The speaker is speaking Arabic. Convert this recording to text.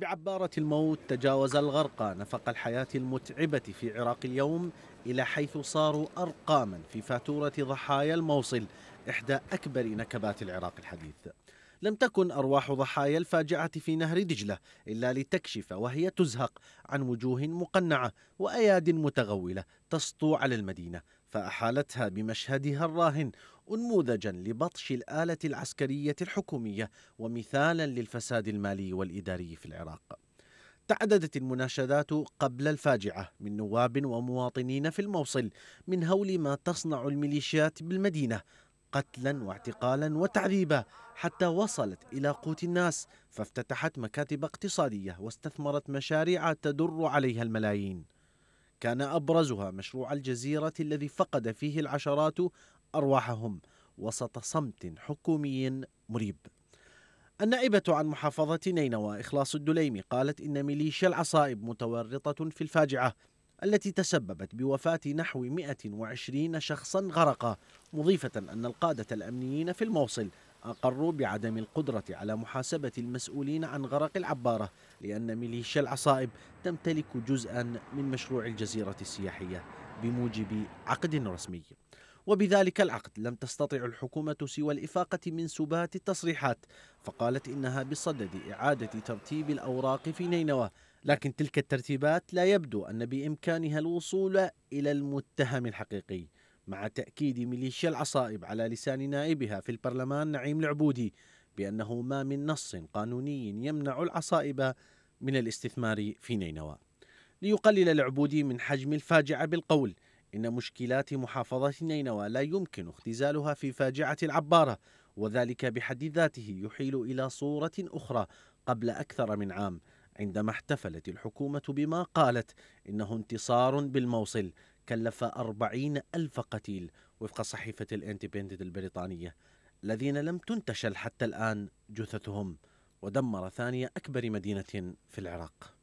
بعبارة الموت تجاوز الغرق نفق الحياة المتعبة في عراق اليوم إلى حيث صاروا أرقاما في فاتورة ضحايا الموصل إحدى أكبر نكبات العراق الحديث لم تكن أرواح ضحايا الفاجعة في نهر دجلة إلا لتكشف وهي تزهق عن وجوه مقنعة وأياد متغولة تسطو على المدينة فأحالتها بمشهدها الراهن أنموذجا لبطش الآلة العسكرية الحكومية ومثالا للفساد المالي والإداري في العراق تعددت المناشدات قبل الفاجعة من نواب ومواطنين في الموصل من هول ما تصنع الميليشيات بالمدينة قتلا واعتقالا وتعذيبا حتى وصلت إلى قوت الناس فافتتحت مكاتب اقتصادية واستثمرت مشاريع تدر عليها الملايين كان أبرزها مشروع الجزيرة الذي فقد فيه العشرات أرواحهم وسط صمت حكومي مريب النائبة عن محافظة نينوى إخلاص الدليمي قالت إن ميليشيا العصائب متورطة في الفاجعة التي تسببت بوفاة نحو 120 شخصا غرقا مضيفة أن القادة الأمنيين في الموصل أقروا بعدم القدرة على محاسبة المسؤولين عن غرق العبارة لأن ميليشيا العصائب تمتلك جزءا من مشروع الجزيرة السياحية بموجب عقد رسمي وبذلك العقد لم تستطع الحكومة سوى الإفاقة من سبات التصريحات فقالت إنها بصدد إعادة ترتيب الأوراق في نينوى لكن تلك الترتيبات لا يبدو أن بإمكانها الوصول إلى المتهم الحقيقي مع تأكيد ميليشيا العصائب على لسان نائبها في البرلمان نعيم العبودي بأنه ما من نص قانوني يمنع العصائب من الاستثمار في نينوى ليقلل العبودي من حجم الفاجعة بالقول إن مشكلات محافظة نينوى لا يمكن اختزالها في فاجعة العبارة وذلك بحد ذاته يحيل إلى صورة أخرى قبل أكثر من عام عندما احتفلت الحكومة بما قالت إنه انتصار بالموصل كلف أربعين ألف قتيل وفق صحيفة الانتبندنت البريطانية الذين لم تنتشل حتى الآن جثثهم ودمر ثاني أكبر مدينة في العراق